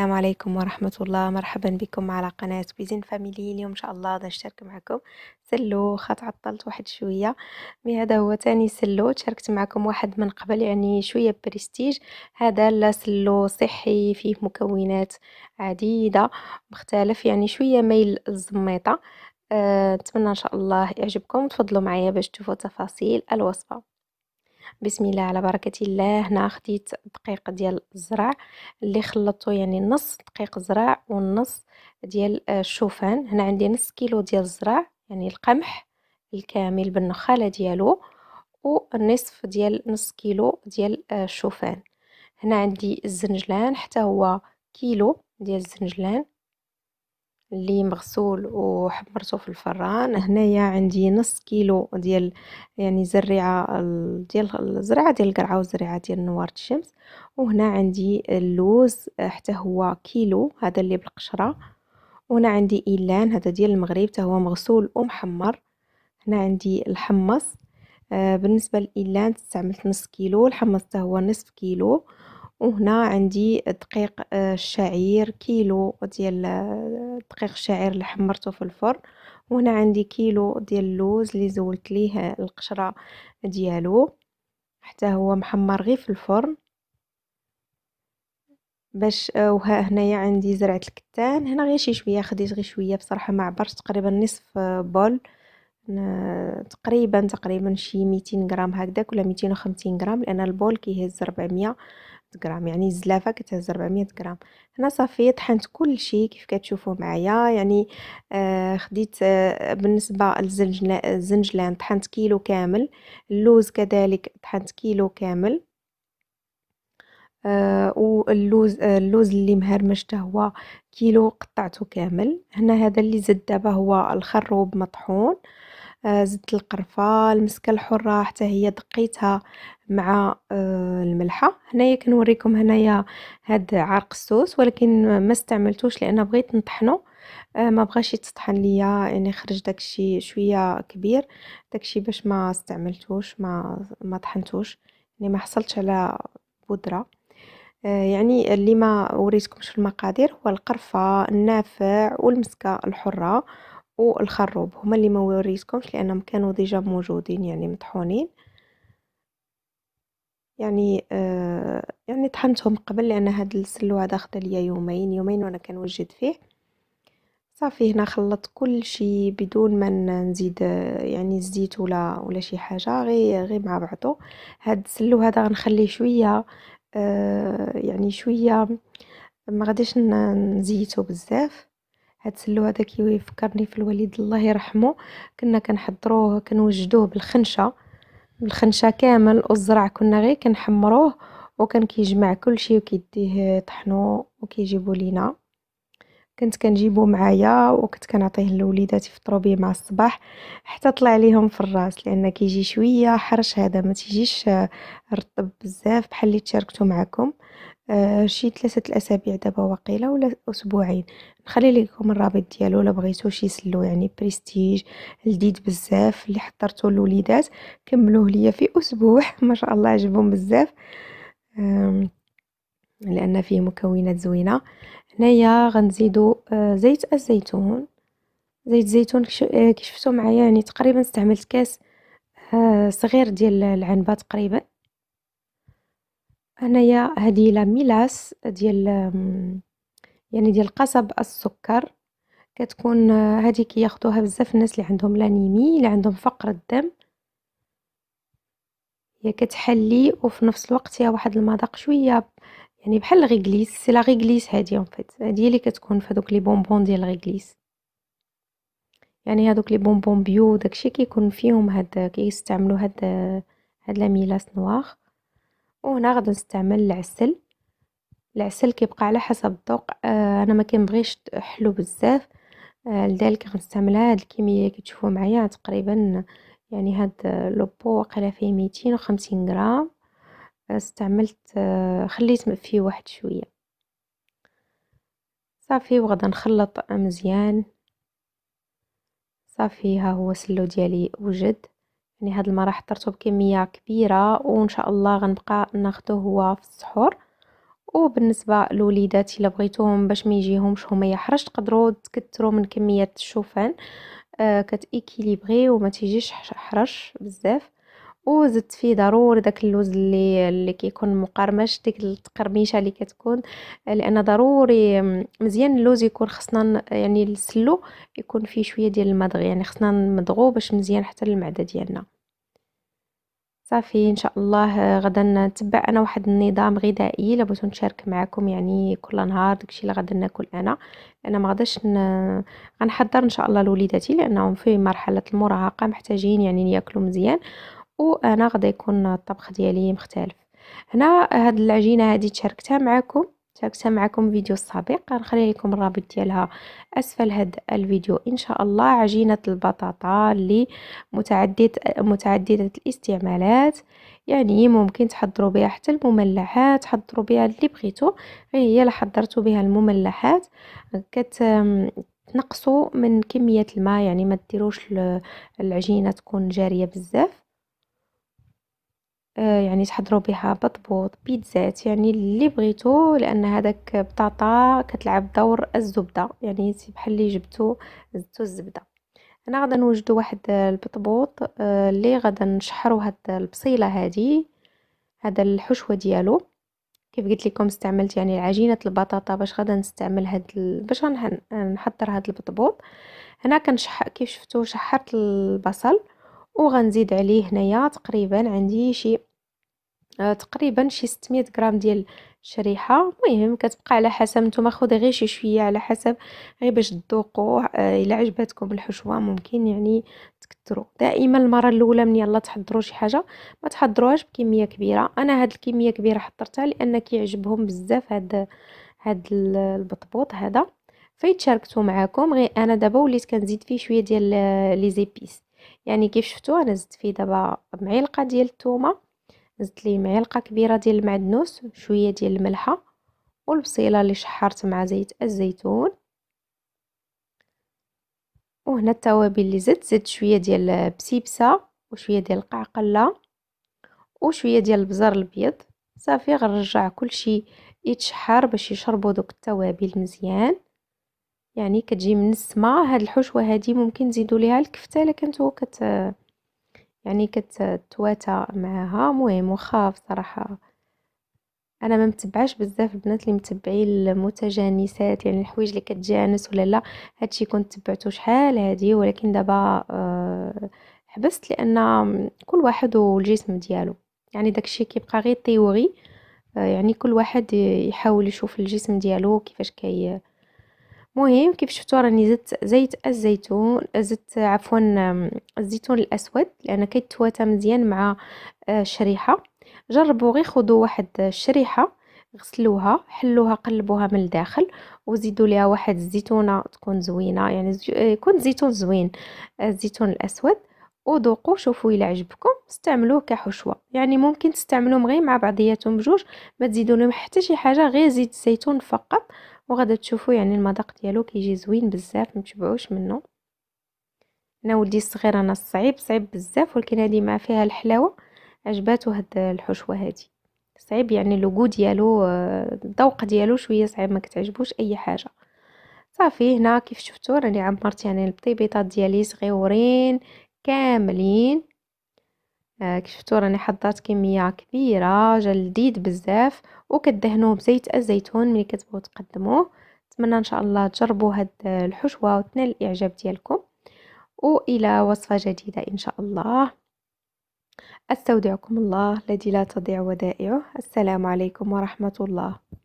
السلام عليكم ورحمة الله مرحبا بكم على قناة بيزين فاميلي اليوم إن شاء الله غادي نشترك معكم سلو خط عطلت واحد شوية مي هذا هو تاني سلو تشاركت معكم واحد من قبل يعني شوية برستيج هذا لا سلو صحي فيه مكونات عديدة مختلف يعني شوية ميل الزميطة أتمنى آه، إن شاء الله يعجبكم تفضلوا معايا باش تشوفوا تفاصيل الوصفة بسم الله على بركه الله هنا خديت دقيق ديال الزرع اللي خلطته يعني نص دقيق زرع والنص ديال الشوفان آه، هنا عندي نص كيلو ديال الزرع يعني القمح الكامل بالنخاله ديالو ونصف ديال نص كيلو ديال الشوفان آه، هنا عندي الزنجلان حتى هو كيلو ديال الزنجلان اللي مغسول وحمرته في الفران هنايا عندي نص كيلو ديال يعني زريعه ديال الزريعه ديال القرعه وزريعه ديال نوار الشمس وهنا عندي اللوز حتى هو كيلو هذا اللي بالقشره وهنا عندي إيلان هذا ديال المغرب حتى هو مغسول ومحمر هنا عندي الحمص آه، بالنسبه للإيلان استعملت نص كيلو الحمص حتى هو نصف كيلو وهنا عندي دقيق الشعير آه، كيلو ديال آه، دقيق الشعير اللي حمرته في الفرن وهنا عندي كيلو ديال اللوز اللي زولت ليه القشره ديالو حتى هو محمر غير في الفرن باش آه، وها هنايا عندي زرعه الكتان هنا غير شي شويه خديت غير شويه بصراحه ما عبرش تقريبا نصف بول تقريبا تقريبا شي 200 غرام هكذا ولا 250 غرام لان البول كيهز 400 غرام يعني الزلافه كتهز 400 غرام هنا صافي طحنت كل شيء كيف كتشوفوا معايا يعني آه خديت آه بالنسبه للزنجلان طحنت كيلو كامل اللوز كذلك طحنت كيلو كامل آه واللوز آه اللوز اللي مهرمش هو كيلو قطعته كامل هنا هذا اللي زد دابا هو الخروب مطحون آه آه، زدت القرفه المسكه الحره حتى هي دقيتها مع آه، الملحه هنايا كنوريكم هنايا هاد عرق السوس ولكن ما استعملتوش لان بغيت نطحنه آه، ما بغاش يتطحن ليا يعني خرج داكشي شويه كبير داكشي باش ما استعملتوش ما ما طحنتوش يعني ما حصلتش على بودره يعني اللي ما وريتكمش في المقادير هو القرفه النافع والمسكه الحره والخروب هما اللي ما وريتكمش لانهم كانوا ديجا موجودين يعني مطحونين يعني آه يعني طحنتهم قبل لان هاد السلو هذا خدا ليا يومين يومين وانا كنوجد فيه صافي هنا خلطت كل شيء بدون ما نزيد يعني الزيت ولا ولا شي حاجه غير غير مع بعضو هاد السلو هذا غنخليه شويه آه يعني شويه ما غاديش نزيتو بزاف هاد السلو هذا كيفكرني في الوليد الله يرحمه كنا كنحضروه كنوجدوه بالخنشه بالخنشه كامل والزرع كنا غير كنحمروه وكان كيجمع كلشي وكيديه طحنو وكيجيبو لينا كنت كنجيبو معايا وكنت كنعطيه للوليدات يفطروا بيه مع الصباح حتى طلع ليهم في الراس لان كيجي شويه حرش هذا ما تيجيش رطب بزاف بحال اللي تشاركتو معكم آه شي ثلاثه الاسابيع دابا واقيلا ولا اسبوعين نخلي لكم الرابط ديالو الا شي سلو يعني بريستيج لذيذ بزاف اللي حضرته الوليدات كملوه ليا في اسبوع ما شاء الله عجبهم بزاف لان فيه مكونات زوينه هنايا غنزيدو آه، زيت الزيتون زيت الزيتون كي آه، شفتو معايا يعني تقريبا استعملت كاس آه، صغير ديال العنبه تقريبا هنايا هذه لا ميلاس ديال يعني ديال قصب السكر كتكون هذه كياخذوها بزاف الناس اللي عندهم لانيمي اللي عندهم فقر الدم هي كتحلي وفي نفس الوقت فيها واحد المذاق شويه يعني بحال الغيغليس سي لا غيغليس هادي اون فيت هادي اللي كتكون في هذوك لي بونبون ديال الغيغليس يعني هذوك لي بونبون بيو داكشي كيكون فيهم هاد كيستعملوا هاد هاد لا ميلاس نوار وهنا غادي نستعمل العسل العسل كيبقى على حسب الذوق آه انا ما كنبغيش حلو بزاف آه لذلك غنستعمل هاد الكميه اللي كتشوفوا معايا تقريبا يعني هاد لوبو واقيلا فيه 250 غرام استعملت آه خليت فيه واحد شويه صافي وغادي نخلط مزيان صافي ها هو سلو ديالي وجد يعني هاد المرة حضرته بكمية كبيرة وان شاء الله غنبقى ناخذه هو في السحور وبالنسبه لوليدات الا بغيتوهم باش ما يجيهمش هما يحرش تقدروا تكثروا من كميه الشوفان آه كتيكيليبري وما تيجيش حرش بزاف وزدت فيه ضروري داك اللوز اللي اللي كيكون مقرمش ديك التقرميشه اللي كتكون لان ضروري مزيان اللوز يكون خصنا يعني السلو يكون فيه شويه ديال المدغ يعني خصنا نمضغو باش مزيان حتى المعده ديالنا صافي ان شاء الله غدا نتبع انا واحد النظام غذائي الا بغيتو نشارك معكم يعني كل نهار داكشي اللي غدا ناكل انا انا ما غاداش ن... غنحضر ان شاء الله لوليداتي لانهم في مرحله المراهقه محتاجين يعني ياكلوا مزيان وانا غادي يكون الطبخ ديالي مختلف هنا هاد العجينه هادي شاركتها معكم شاركتها معكم فيديو سابق غنخلي لكم الرابط ديالها اسفل هاد الفيديو ان شاء الله عجينه البطاطا اللي متعدده متعدده الاستعمالات يعني ممكن تحضروا بها حتى المملحات تحضروا بها اللي بغيتو غير إيه، هي اللي حضرتوا بها المملحات كت تنقصوا من كميه الماء يعني ما ديروش العجينه تكون جاريه بزاف آه، يعني تحضروا بها بطبوط بيتزات يعني اللي بغيتو لان هذاك بطاطا كتلعب دور الزبده يعني بحال اللي جبتو زدتو الزبده هنا غادي نوجدو واحد البطبوط آه، اللي غادي نشحرو هاد البصيله هادي هذا الحشوه ديالو كيف قلت لكم استعملت يعني عجينه البطاطا باش غادي نستعمل هاد باش نحضر هاد البطبوط هنا كنشح كيف شفتو شحرت البصل وغنزيد عليه هنايا تقريبا عندي شي آه تقريبا شي 600 غرام ديال الشريحه المهم كتبقى على حسب نتوما خدي غير شي شويه على حسب غير باش تذوقوا آه الا عجبتكم الحشوه ممكن يعني تكثروا دائما المره الاولى من يلا تحضروا شي حاجه ما تحضروهاش بكميه كبيره انا هاد الكميه كبيره حضرتها لان كيعجبهم بزاف هاد هاد البطبوط هذا فيتشاركتو معاكم غير انا دابا وليت كنزيد فيه شويه ديال آه، لي زيبيس يعني كيف شفتوا انا زدت فيه دابا معلقه ديال الثومه زدت ليه معلقه كبيره ديال المعدنوس شويه ديال الملحه والبصيله اللي شحرت مع زيت الزيتون وهنا التوابل اللي زدت زدت شويه ديال بسيبسه وشويه ديال القعقله وشويه ديال البزار الابيض صافي غنرجع كلشي يتشحر باش يشربوا دوك التوابل مزيان يعني كتجي من السما هاد الحشوه هادي ممكن نزيدو ليها الكفته الا كنتو كت يعني كتواتى معاها مهم واخا صراحه انا ما متبعاش بزاف البنات اللي متبعين المتجانسات يعني الحوايج اللي كتجانس ولا لا هادشي كنت تبعته شحال هادي ولكن دابا أه حبست لان كل واحد والجسم ديالو يعني داكشي كيبقى غير تيوري آه، يعني كل واحد يحاول يشوف الجسم ديالو كيفاش كي مهم كيف شفتوا راني زدت زيت الزيتون زدت عفوا الزيتون الاسود لان كيتواتى مزيان مع آه، الشريحه جربوا غير خذوا واحد الشريحه غسلوها حلوها قلبوها من الداخل وزيدوا ليها واحد الزيتونه تكون زوينه يعني آه، يكون زيتون زوين آه، الزيتون الاسود وذوقوا شوفوا الا عجبكم استعملوه كحشوه يعني ممكن تستعملوهم غير مع بعضياتهم بجوج ما تزيدوا لهم حتى شي حاجه غير زيت الزيتون فقط وغادي تشوفوا يعني المذاق ديالو كيجي زوين بزاف متبعوش منه انا ولدي الصغير انا صعيب صعيب بزاف ولكن هذه ما فيها الحلاوه عجباتو هاد الحشوه هادي صعيب يعني لوغو ديالو الذوق آه، ديالو شويه صعيب ما كتعجبوش اي حاجه صافي هنا كيف شفتوا راني عمرت يعني البطيبيطات ديالي صغيورين كاملين آه، كشفتو راني حضرت كميه كبيره جا لذيذ بزاف وكدهنوه بزيت الزيتون ملي كتبغيو تقدموه نتمنى ان شاء الله تجربوا هاد الحشوه وتنال الاعجاب ديالكم والى وصفه جديده ان شاء الله استودعكم الله الذي لا تضيع ودائعه السلام عليكم ورحمه الله